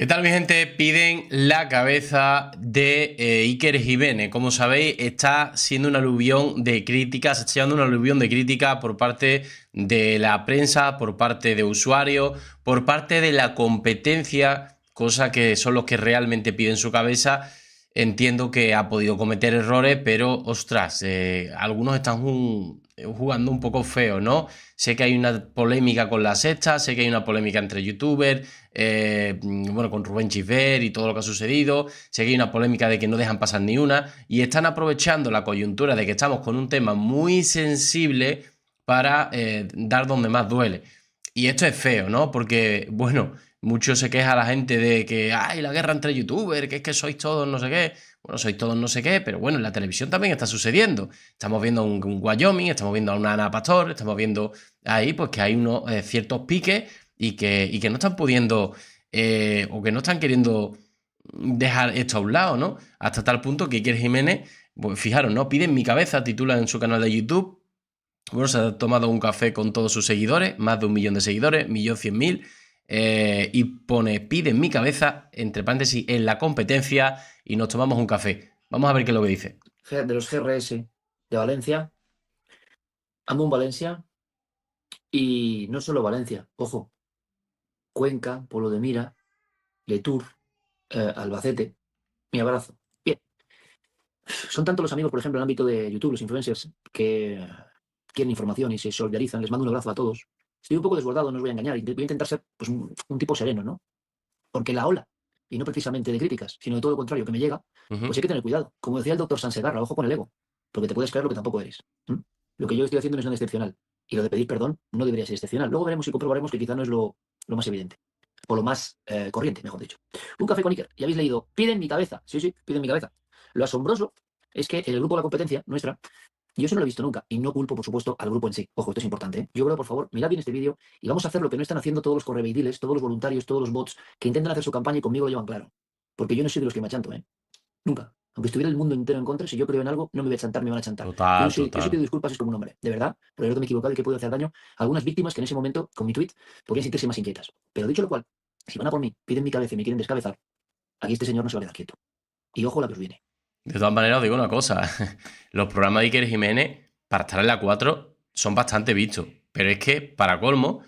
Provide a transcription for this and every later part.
¿Qué tal mi gente? Piden la cabeza de eh, Iker Jiménez. Como sabéis, está siendo un aluvión de críticas, está siendo un aluvión de crítica por parte de la prensa, por parte de usuarios, por parte de la competencia, cosa que son los que realmente piden su cabeza Entiendo que ha podido cometer errores, pero ostras, eh, algunos están jugando un poco feo, ¿no? Sé que hay una polémica con la sexta, sé que hay una polémica entre youtubers, eh, mm, bueno, con Rubén chiver y todo lo que ha sucedido, sé que hay una polémica de que no dejan pasar ni una, y están aprovechando la coyuntura de que estamos con un tema muy sensible para eh, dar donde más duele. Y esto es feo, ¿no? Porque, bueno, mucho se queja la gente de que hay la guerra entre youtubers, que es que sois todos no sé qué. Bueno, sois todos no sé qué, pero bueno, en la televisión también está sucediendo. Estamos viendo un, un Wyoming, estamos viendo a una Ana Pastor, estamos viendo ahí pues que hay unos eh, ciertos piques y que, y que no están pudiendo eh, o que no están queriendo dejar esto a un lado, ¿no? Hasta tal punto que Iker Jiménez, pues fijaros, ¿no? piden mi cabeza, titula en su canal de YouTube. Bueno, se ha tomado un café con todos sus seguidores, más de un millón de seguidores, millón cien mil. Eh, y pone, pide en mi cabeza, entre paréntesis, en la competencia y nos tomamos un café. Vamos a ver qué es lo que dice. De los GRS de Valencia, amo un Valencia y no solo Valencia, ojo, Cuenca, Polo de Mira, Letur, eh, Albacete, mi abrazo. Bien. Son tantos los amigos, por ejemplo, en el ámbito de YouTube, los influencers, que quieren información y se solidarizan. Les mando un abrazo a todos. Estoy un poco desbordado, no os voy a engañar, voy a intentar ser pues, un, tipo sereno, ¿no? Porque la ola, y no precisamente de críticas, sino de todo lo contrario que me llega, pues hay que tener cuidado. Como decía el doctor Sansegarra, ojo con el ego, porque te puedes creer lo que tampoco eres. Lo que yo estoy haciendo no es nada excepcional, y lo de pedir perdón no debería ser excepcional. Luego veremos y comprobaremos que quizá no es lo, más evidente, o lo más eh, corriente, mejor dicho. Un café con Iker, Ya habéis leído, piden mi cabeza, sí, sí, piden mi cabeza. Lo asombroso es que en el grupo de la competencia nuestra yo eso no lo he visto nunca y no culpo, por supuesto, al grupo en sí. Ojo, esto es importante. ¿eh? Yo creo, por favor, mirad bien este vídeo y vamos a hacer lo que no están haciendo todos los correveidiles, todos los voluntarios, todos los bots que intentan hacer su campaña y conmigo lo llevan claro. Porque yo no soy de los que me achanto, ¿eh? Nunca. Aunque estuviera el mundo entero en contra, si yo creo en algo, no me voy a chantar, me van a chantar. Total, yo, soy, total. yo disculpas es como un hombre, de verdad, por haberme equivocado y que puedo hacer daño a algunas víctimas que en ese momento, con mi tweet, podrían sentirse más inquietas. Pero dicho lo cual, si van a por mí, piden mi cabeza y me quieren descabezar, aquí este señor no se va a quedar quieto. Y ojo la que viene. De todas maneras, os digo una cosa. Los programas de Iker Jiménez, para estar en la 4, son bastante vistos. Pero es que, para colmo,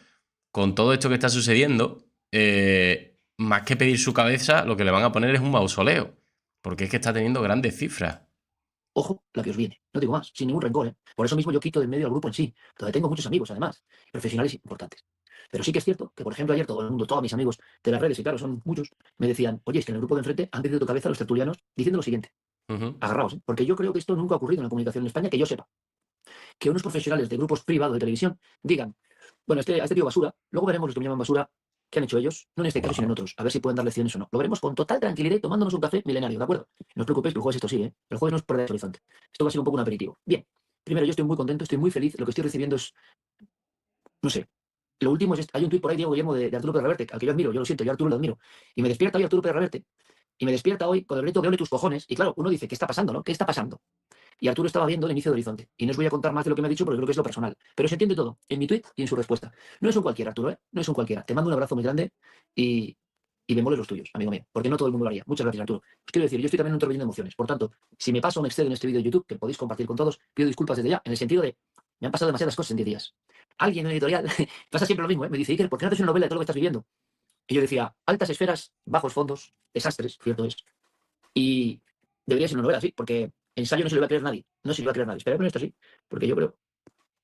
con todo esto que está sucediendo, eh, más que pedir su cabeza, lo que le van a poner es un mausoleo. Porque es que está teniendo grandes cifras. Ojo, la que os viene. No digo más, sin ningún rencor. ¿eh? Por eso mismo yo quito del medio al grupo en sí, Todavía tengo muchos amigos, además, profesionales importantes. Pero sí que es cierto que, por ejemplo, ayer todo el mundo, todos mis amigos de las redes, y claro, son muchos, me decían, oye, es que en el grupo de enfrente han pedido tu cabeza a los tertulianos diciendo lo siguiente agarraos, ¿eh? porque yo creo que esto nunca ha ocurrido en la comunicación en España, que yo sepa. Que unos profesionales de grupos privados de televisión digan, bueno, este, este tío basura, luego veremos los que me llaman basura, ¿Qué han hecho ellos? No en este caso, sino en otros. A ver si pueden dar lecciones o no. Lo veremos con total tranquilidad y tomándonos un café milenario, ¿de acuerdo? No os preocupéis, que el jueves esto sigue. ¿eh? El jueves no por el horizonte. Esto va a ser un poco un aperitivo. Bien. Primero, yo estoy muy contento, estoy muy feliz. Lo que estoy recibiendo es... No sé. Lo último es... Este, hay un tuit por ahí, Diego Guillermo, de, Arturo Pérez Reverte, al que yo admiro. Yo lo siento, yo a Arturo lo admiro. Y me despierta hoy Arturo Pérez Reverte y me despierta hoy con el reto tus cojones. Y claro, uno dice, ¿qué está pasando, no? ¿Qué está pasando? Y Arturo estaba viendo el inicio de Horizonte. Y no os voy a contar más de lo que me ha dicho porque creo que es lo personal. Pero se entiende todo, en mi tweet y en su respuesta. No es un cualquiera, Arturo, ¿eh? No es un cualquiera. Te mando un abrazo muy grande y, me moles los tuyos, amigo mío. Porque no todo el mundo lo haría. Muchas gracias, Arturo. Os quiero decir, yo estoy también en un torbellino de emociones. Por tanto, si me paso un excedo en este vídeo de YouTube, que podéis compartir con todos, pido disculpas desde ya, en el sentido de, me han pasado demasiadas cosas en 10 días. Alguien en el editorial, pasa siempre lo mismo, ¿eh? me dice, Iker, ¿por qué no haces una novela de todo lo que estás viviendo? Y yo decía, altas esferas, bajos fondos, desastres, cierto es. Y debería ser una novela así, porque ensayo no se lo va a creer nadie. No se lo va a creer nadie. Espera esto así, porque yo creo.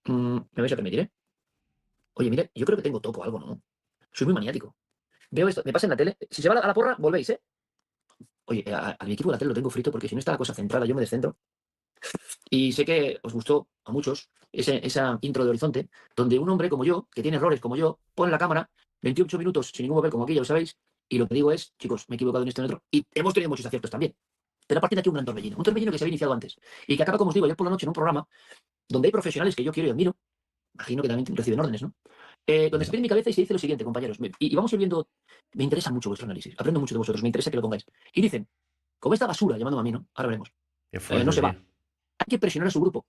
Mm, me vais a permitir, ¿eh? Oye, mire, yo creo que tengo toco algo, ¿no? Soy muy maniático. Veo esto, me pasa en la tele. Si se va a la porra, volvéis, ¿eh? Oye, a, equipo de la tele lo tengo frito porque si no está la cosa centrada, yo me descentro. Y sé que os gustó a muchos esa intro de Horizonte, donde un hombre como yo, que tiene errores como yo, pone la cámara 28 minutos sin ningún papel como aquí, ya lo sabéis. Y lo que digo es, chicos, me he equivocado en este metro. otro. Y hemos tenido muchos aciertos también. Pero aparte de aquí un gran torbellino. Un torbellino que se había iniciado antes. Y que acaba, como os digo, ayer por la noche en un programa donde hay profesionales que yo quiero y admiro. Imagino que también reciben órdenes, ¿no? Eh, donde se pide mi cabeza y se dice lo siguiente, compañeros. Y, y vamos viendo. Me interesa mucho vuestro análisis. Aprendo mucho de vosotros. Me interesa que lo pongáis. Y dicen, como esta basura, llamando a mí, ¿no? Ahora veremos. Eh, no se va. Hay que presionar a su grupo.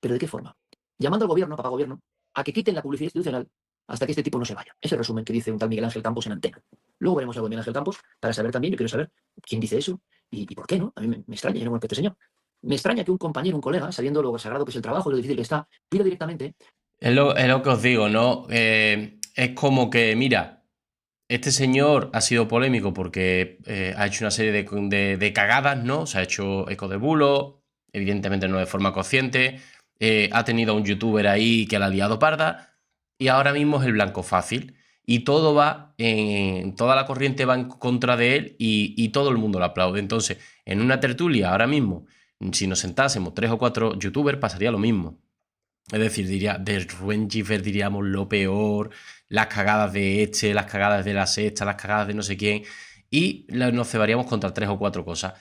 ¿Pero de qué forma? Llamando al gobierno, papá gobierno, a que quiten la publicidad institucional hasta que este tipo no se vaya. Ese resumen que dice un tal Miguel Ángel Campos en antena. Luego veremos algo de Miguel Ángel Campos para saber también, yo quiero saber quién dice eso y, por qué, ¿no? A mí me, extraña, yo no buen este señor. Me extraña que un compañero, un colega, sabiendo lo sagrado que es el trabajo, lo difícil que está, pida directamente. Es lo, que os digo, ¿no? Eh, es como que, mira, este señor ha sido polémico porque eh, ha hecho una serie de, cagadas, ¿no? Se ha hecho eco de bulo, evidentemente no de forma consciente. Eh, ha tenido a un youtuber ahí que la ha liado parda y ahora mismo es el blanco fácil. Y todo va, en, toda la corriente va en contra de él y, todo el mundo lo aplaude. Entonces, en una tertulia ahora mismo, si nos sentásemos tres o cuatro youtubers, pasaría lo mismo. Es decir, diría, de Ruen Giffer diríamos lo peor, las cagadas de este, las cagadas de la sexta, las cagadas de no sé quién, y nos cebaríamos contra tres o cuatro cosas.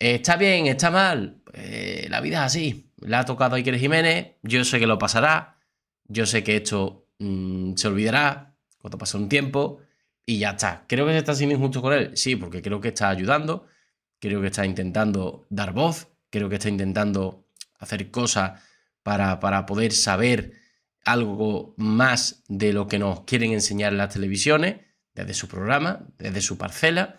Está bien, está mal, eh, la vida es así. La ha tocado Iker Jiménez, yo sé que lo pasará, yo sé que esto mm, se olvidará cuando pase un tiempo y ya está. Creo que se está siendo injusto con él, sí, porque creo que está ayudando, creo que está intentando dar voz, creo que está intentando hacer cosas para, para poder saber algo más de lo que nos quieren enseñar en las televisiones, desde su programa, desde su parcela,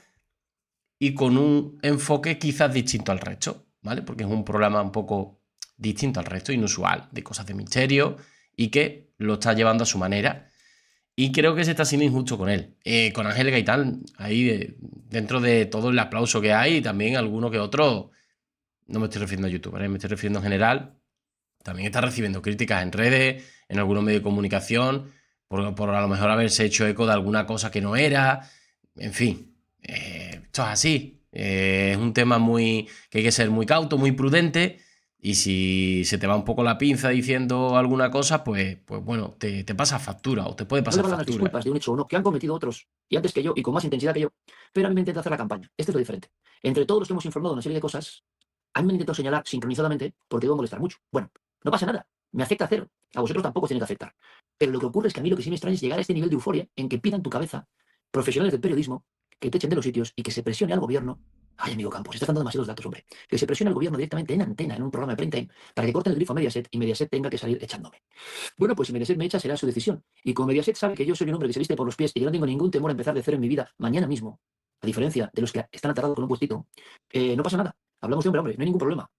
y con un enfoque quizás distinto al resto, ¿vale? Porque es un programa un poco distinto al resto, inusual, de cosas de misterio, y que lo está llevando a su manera. Y creo que se está siendo injusto con él. Eh, con Ángel Gaitán, ahí eh, dentro de todo el aplauso que hay, y también alguno que otro, no me estoy refiriendo a YouTube, eh, me estoy refiriendo en general, también está recibiendo críticas en redes, en algunos medios de comunicación, por, a lo mejor haberse hecho eco de alguna cosa que no era, en fin, esto es así. es un tema muy que hay que ser muy cauto, muy prudente y si se te va un poco la pinza diciendo alguna cosa, pues, pues bueno, te, te pasa factura o te puede pasar factura. disculpas de un hecho o no que han cometido otros y antes que yo y con más intensidad que yo, pero a mí me intenta hacer la campaña. Este es lo diferente. Entre todos los que hemos informado de una serie de cosas, a mí me intentado señalar sincronizadamente porque a molestar mucho. Bueno, no pasa nada. Me afecta cero. A vosotros tampoco os tiene que afectar. Pero lo que ocurre es que a mí lo que sí me extraña es llegar a este nivel de euforia en que pidan tu cabeza profesionales del periodismo que te echen de los sitios y que se presione al gobierno Ay, amigo Campos, estás dando demasiados datos, hombre. Que se presiona al gobierno directamente en antena, en un programa de print para que corten el grifo a Mediaset y Mediaset tenga que salir echándome. Bueno, pues si Mediaset me echa, será su decisión. Y como Mediaset sabe que yo soy un hombre que se viste por los pies y yo no tengo ningún temor a empezar de cero en mi vida mañana mismo, a diferencia de los que están atarados con un puestito, eh, no pasa nada. Hablamos de hombre hombre, no hay ningún problema.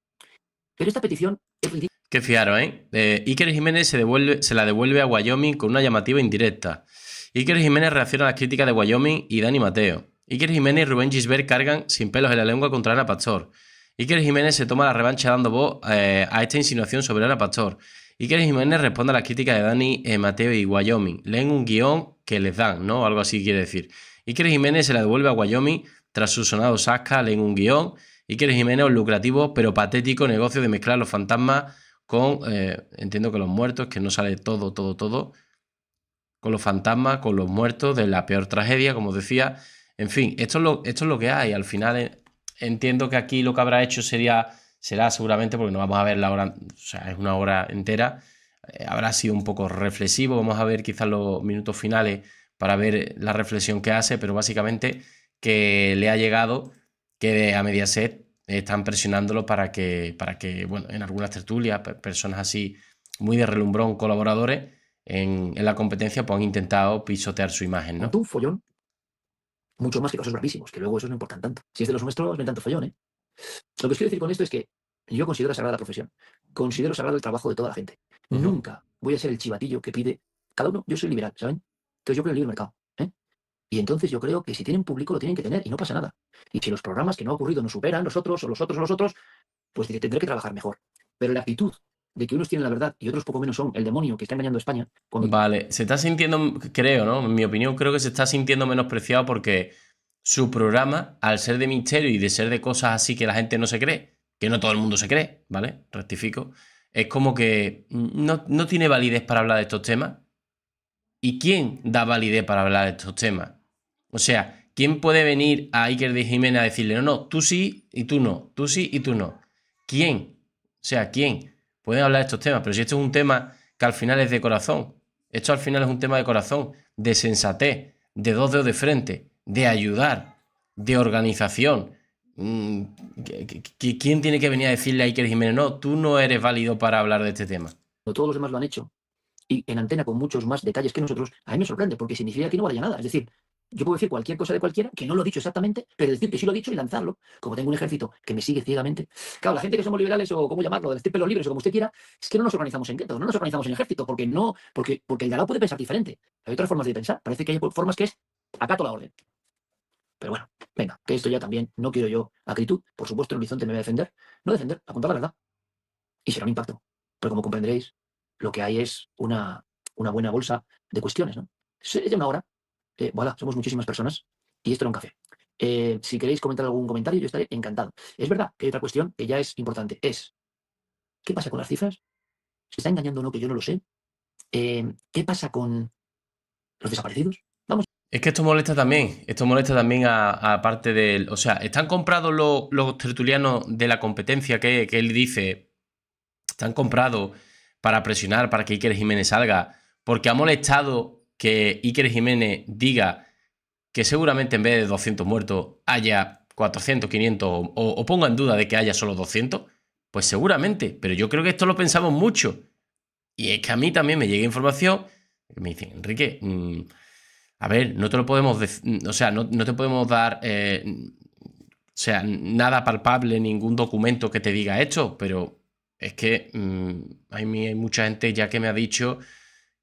Pero esta petición es ridícula. Qué fiaro, ¿eh? ¿eh? Iker Jiménez se, devuelve, se la devuelve a Wyoming con una llamativa indirecta. Iker Jiménez reacciona a las críticas de Wyoming y Dani Mateo. Iker Jiménez y Rubén Gisbert cargan sin pelos en la lengua contra Ana Pastor. Iker Jiménez se toma la revancha dando voz eh, a esta insinuación sobre Ana Pastor. Iker Jiménez responde a las críticas de Dani, eh, Mateo y Wyoming. Leen un guión que les dan, ¿no? Algo así quiere decir. Iker Jiménez se la devuelve a Wyoming tras su sonado Sasca, leen un guión. Iker Jiménez, un lucrativo pero patético negocio de mezclar los fantasmas con, eh, entiendo que los muertos, que no sale todo, todo, todo, con los fantasmas, con los muertos de la peor tragedia, como decía, en fin, esto es lo, esto es lo que hay. Al final eh, entiendo que aquí lo que habrá hecho sería, será seguramente, porque no vamos a ver la hora, o sea, es una hora entera, eh, habrá sido un poco reflexivo. Vamos a ver quizás los minutos finales para ver la reflexión que hace, pero básicamente que le ha llegado que a Mediaset están presionándolo para que, para que bueno, en algunas tertulias, personas así muy de relumbrón, colaboradores, en, la competencia, pues han intentado pisotear su imagen, ¿no? Tú, follón mucho más que cosas bravísimos, que luego eso no importan tanto. Si es de los nuestros, no tanto follón, ¿eh? Lo que os quiero decir con esto es que yo considero sagrada la profesión, considero sagrado el trabajo de toda la gente. Nunca voy a ser el chivatillo que pide cada uno. Yo soy liberal, ¿saben? Entonces yo creo en el libre mercado. ¿eh? Y entonces yo creo que si tienen público lo tienen que tener y no pasa nada. Y si los programas que no ha ocurrido no superan los otros o los otros o los otros, pues tendré que trabajar mejor. Pero la actitud de que unos tienen la verdad y otros poco menos son el demonio que está engañando a España. Vale, se está sintiendo, creo, ¿no? En mi opinión, creo que se está sintiendo menospreciado porque su programa, al ser de misterio y de ser de cosas así que la gente no se cree, que no todo el mundo se cree, ¿vale? Rectifico. Es como que no, no tiene validez para hablar de estos temas. ¿Y quién da validez para hablar de estos temas? O sea, ¿quién puede venir a Iker de Jiménez a decirle, no, no, tú sí y tú no, tú sí y tú no? ¿Quién? O sea, ¿quién? pueden hablar de estos temas, pero si esto es un tema que al final es de corazón, esto al final es un tema de corazón, de sensatez, de dos dedos de frente, de ayudar, de organización. Mm, ¿Quién tiene que venir a decirle a Iker Jiménez, no, tú no eres válido para hablar de este tema? todos los demás lo han hecho. Y en antena con muchos más detalles que nosotros, a mí me sorprende, porque significa que no vaya nada. Es decir, yo puedo decir cualquier cosa de cualquiera, que no lo he dicho exactamente, pero decir que sí lo he dicho y lanzarlo. Como tengo un ejército que me sigue ciegamente. Claro, la gente que somos liberales, o cómo llamarlo, de decir pelos libres, o como usted quiera, es que no nos organizamos en guetos, no nos organizamos en ejército, porque no, porque, porque el de puede pensar diferente. Hay otras formas de pensar. Parece que hay formas que es acato la orden. Pero bueno, venga, que esto ya también no quiero yo acritud. Por supuesto, el Horizonte me va a defender. No defender, a contar la verdad. Y será un impacto. Pero como comprenderéis, lo que hay es una, una buena bolsa de cuestiones, ¿no? Se de una hora, eh, somos muchísimas personas y esto era un café. Eh, si queréis comentar algún comentario, yo estaré encantado. Es verdad que hay otra cuestión que ya es importante, es ¿qué pasa con las cifras? ¿Se está engañando o no? Que yo no lo sé. Eh, ¿Qué pasa con los desaparecidos? Vamos. Es que esto molesta también, esto molesta también a, parte del... O sea, están comprados los, tertulianos de la competencia que, que él dice, están comprados para presionar para que Iker Jiménez salga, porque ha molestado que Iker Jiménez diga que seguramente en vez de 200 muertos haya 400, 500 o, ponga en duda de que haya solo 200? Pues seguramente, pero yo creo que esto lo pensamos mucho. Y es que a mí también me llega información que me dicen, Enrique, mm, a ver, no te lo podemos decir, o sea, no, te podemos dar, eh, o sea, nada palpable, ningún documento que te diga esto, pero es que mí mm, hay mucha gente ya que me ha dicho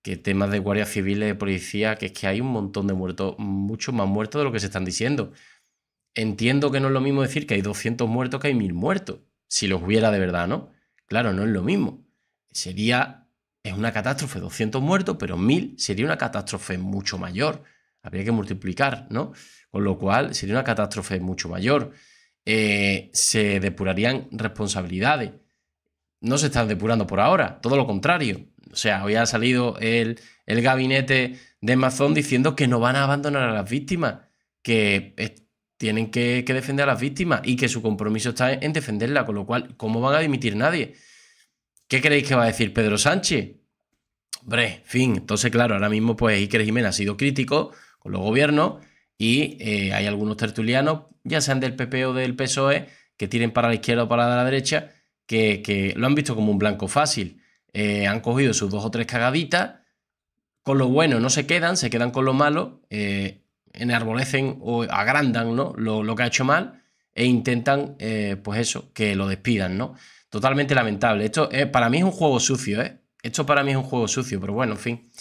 que temas de guardias civiles, de policía, que es que hay un montón de muertos, muchos más muertos de lo que se están diciendo. Entiendo que no es lo mismo decir que hay 200 muertos que hay 1000 muertos, si los hubiera de verdad, ¿no? Claro, no es lo mismo. Sería, es una catástrofe, 200 muertos, pero 1000 sería una catástrofe mucho mayor. Habría que multiplicar, ¿no? Con lo cual sería una catástrofe mucho mayor. Eh, se depurarían responsabilidades. No se están depurando por ahora, todo lo contrario o sea, hoy ha salido el, gabinete de Mazón diciendo que no van a abandonar a las víctimas, que eh, tienen que, defender a las víctimas y que su compromiso está en defenderla, con lo cual, ¿cómo van a dimitir nadie? ¿Qué creéis que va a decir Pedro Sánchez? Hombre, fin, entonces claro, ahora mismo pues Iker Jiménez ha sido crítico con los gobiernos y eh, hay algunos tertulianos, ya sean del PP o del PSOE, que tiren para la izquierda o para la derecha, que, que lo han visto como un blanco fácil. Eh, han cogido sus dos o tres cagaditas, con lo bueno no se quedan, se quedan con lo malo, eh, enarbolecen o agrandan ¿no? lo, que ha hecho mal e intentan, eh, pues eso, que lo despidan, ¿no? Totalmente lamentable. Esto eh, para mí es un juego sucio, ¿eh? Esto para mí es un juego sucio, pero bueno, en fin.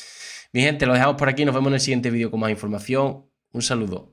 Mi gente, lo dejamos por aquí. Nos vemos en el siguiente vídeo con más información. Un saludo.